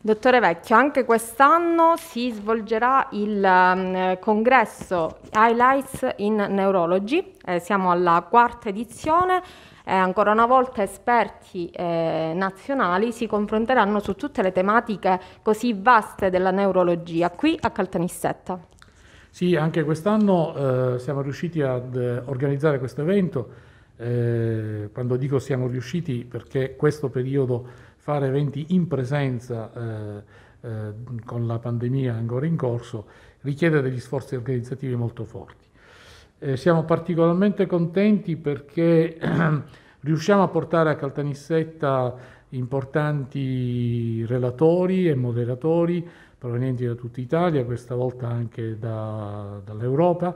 Dottore Vecchio, anche quest'anno si svolgerà il um, congresso Highlights in Neurology, eh, siamo alla quarta edizione, eh, ancora una volta esperti eh, nazionali si confronteranno su tutte le tematiche così vaste della neurologia qui a Caltanissetta. Sì, anche quest'anno eh, siamo riusciti ad eh, organizzare questo evento, eh, quando dico siamo riusciti perché questo periodo fare eventi in presenza eh, eh, con la pandemia ancora in corso richiede degli sforzi organizzativi molto forti. Eh, siamo particolarmente contenti perché riusciamo a portare a Caltanissetta importanti relatori e moderatori provenienti da tutta Italia, questa volta anche da, dall'Europa.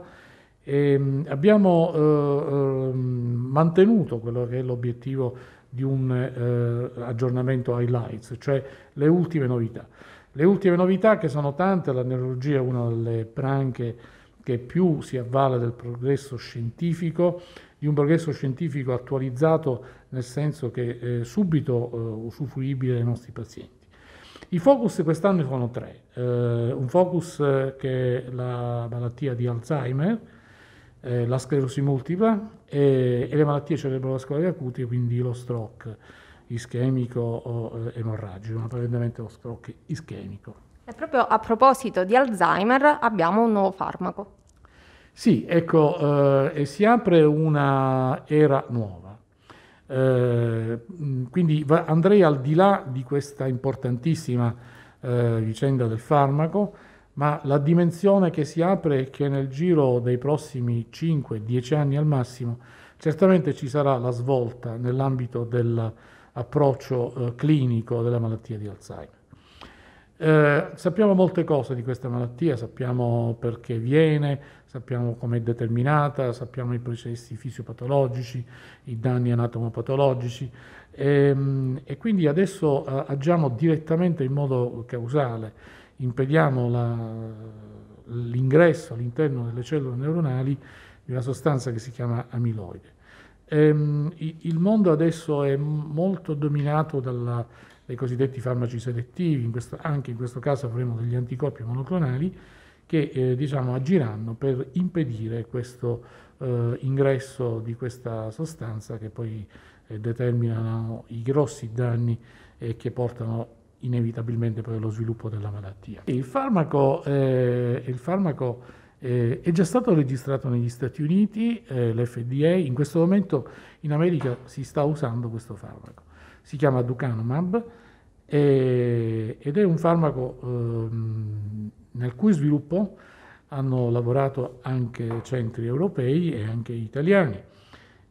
E, ehm, abbiamo eh, ehm, mantenuto quello che è l'obiettivo di un eh, aggiornamento highlights, cioè le ultime novità. Le ultime novità che sono tante, la neurologia è una delle branche che più si avvale del progresso scientifico, di un progresso scientifico attualizzato nel senso che è eh, subito eh, usufruibile ai nostri pazienti. I focus quest'anno sono tre, eh, un focus eh, che è la malattia di Alzheimer, eh, la sclerosi multipla e, e le malattie cerebrovascolari acute, quindi lo stroke ischemico o eh, emorragico, ma prevalentemente lo stroke ischemico. E proprio a proposito di Alzheimer abbiamo un nuovo farmaco. Sì, ecco, eh, si apre una era nuova. Eh, quindi andrei al di là di questa importantissima eh, vicenda del farmaco ma la dimensione che si apre è che nel giro dei prossimi 5-10 anni al massimo certamente ci sarà la svolta nell'ambito dell'approccio eh, clinico della malattia di Alzheimer. Eh, sappiamo molte cose di questa malattia, sappiamo perché viene, sappiamo come è determinata, sappiamo i processi fisiopatologici, i danni anatomopatologici e, ehm, e quindi adesso eh, agiamo direttamente in modo causale impediamo la, l'ingresso all'interno delle cellule neuronali di una sostanza che si chiama amiloide. Ehm, il mondo adesso è molto dominato dalla, dai cosiddetti farmaci selettivi, in questo, anche in questo caso avremo degli anticorpi monoclonali che eh, diciamo, agiranno per impedire questo eh, ingresso di questa sostanza che poi eh, determinano i grossi danni eh, che portano inevitabilmente poi allo sviluppo della malattia. Il farmaco, eh, il farmaco eh, è già stato registrato negli Stati Uniti, eh, l'FDA, in questo momento in America si sta usando questo farmaco, si chiama Ducanumab eh, ed è un farmaco ehm, nel cui sviluppo hanno lavorato anche centri europei e anche italiani.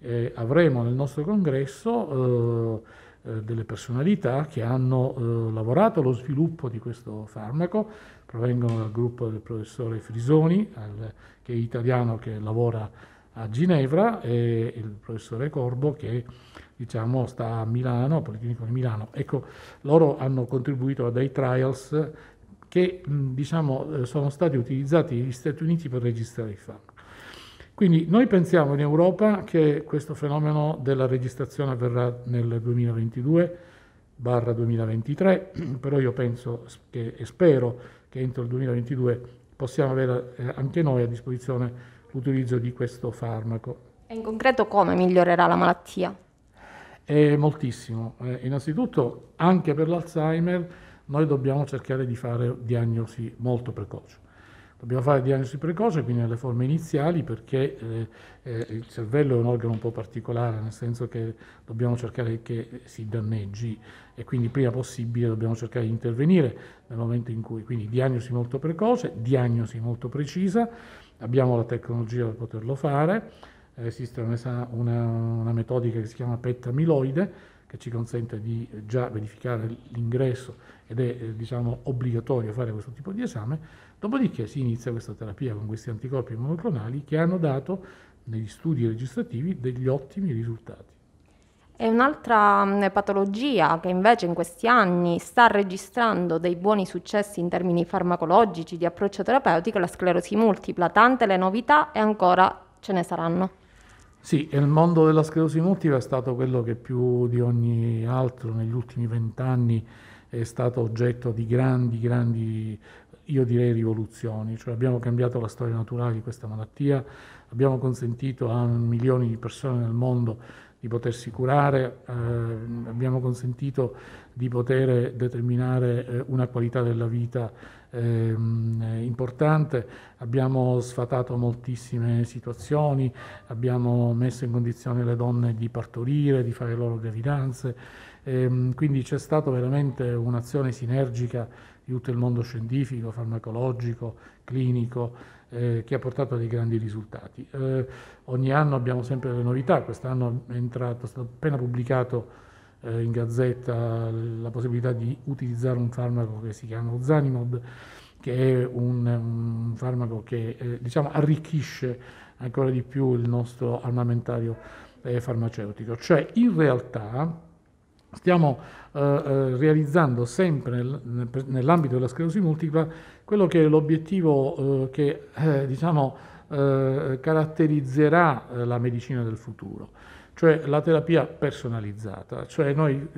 Eh, avremo nel nostro congresso eh, eh, delle personalità che hanno eh, lavorato allo sviluppo di questo farmaco, provengono dal gruppo del professore Frisoni, al, che è italiano che lavora a Ginevra, e il professore Corbo che diciamo, sta a Milano, al Policlinico di Milano. Ecco, loro hanno contribuito a dei trials che diciamo, eh, sono stati utilizzati negli Stati Uniti per registrare il farmaco. Quindi noi pensiamo in Europa che questo fenomeno della registrazione avverrà nel 2022 2023, però io penso che, e spero che entro il 2022 possiamo avere eh, anche noi a disposizione l'utilizzo di questo farmaco. E in concreto come migliorerà la malattia? Eh, moltissimo. Eh, innanzitutto anche per l'Alzheimer noi dobbiamo cercare di fare diagnosi molto precoce. Dobbiamo fare diagnosi precoce, quindi nelle forme iniziali, perché eh, eh, il cervello è un organo un po' particolare, nel senso che dobbiamo cercare che si danneggi e quindi prima possibile dobbiamo cercare di intervenire nel momento in cui. Quindi diagnosi molto precoce, diagnosi molto precisa, abbiamo la tecnologia per poterlo fare, eh, esiste una, una, una metodica che si chiama PET amiloide, che ci consente di eh, già verificare l'ingresso ed è eh, diciamo, obbligatorio fare questo tipo di esame, dopodiché si inizia questa terapia con questi anticorpi monoclonali che hanno dato negli studi registrativi degli ottimi risultati. E un'altra mm, patologia che invece in questi anni sta registrando dei buoni successi in termini farmacologici, di approccio terapeutico, è la sclerosi multipla. Tante le novità e ancora ce ne saranno. Sì, il mondo della sclerosi multipla è stato quello che più di ogni altro negli ultimi vent'anni è stato oggetto di grandi, grandi, io direi rivoluzioni, cioè abbiamo cambiato la storia naturale di questa malattia, abbiamo consentito a milioni di persone nel mondo di potersi curare, eh, abbiamo consentito di poter determinare eh, una qualità della vita eh, importante, abbiamo sfatato moltissime situazioni, abbiamo messo in condizione le donne di partorire, di fare le loro gravidanze. Ehm, quindi c'è stata veramente un'azione sinergica di tutto il mondo scientifico, farmacologico, clinico, eh, che ha portato a dei grandi risultati. Eh, ogni anno abbiamo sempre le novità, quest'anno è, entrato, è stato appena pubblicato eh, in gazzetta la possibilità di utilizzare un farmaco che si chiama Zanimod, che è un, un farmaco che eh, diciamo arricchisce ancora di più il nostro armamentario eh, farmaceutico. Cioè in realtà stiamo eh, eh, realizzando sempre nell'ambito della sclerosi multipla quello che è l'obiettivo eh, che eh, diciamo, eh, caratterizzerà eh, la medicina del futuro, cioè la terapia personalizzata, cioè noi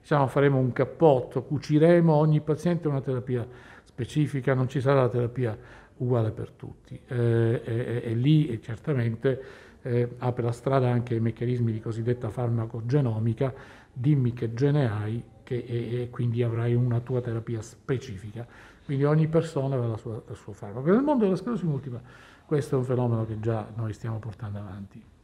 diciamo, faremo un cappotto, cuciremo ogni paziente una terapia specifica, non ci sarà la terapia uguale per tutti e, lì certamente eh, apre la strada anche ai meccanismi di cosiddetta farmacogenomica, dimmi che gene hai che, e, e, quindi avrai una tua terapia specifica. Quindi ogni persona avrà sua, il suo farmaco. Nel mondo della sclerosi multipla questo è un fenomeno che già noi stiamo portando avanti.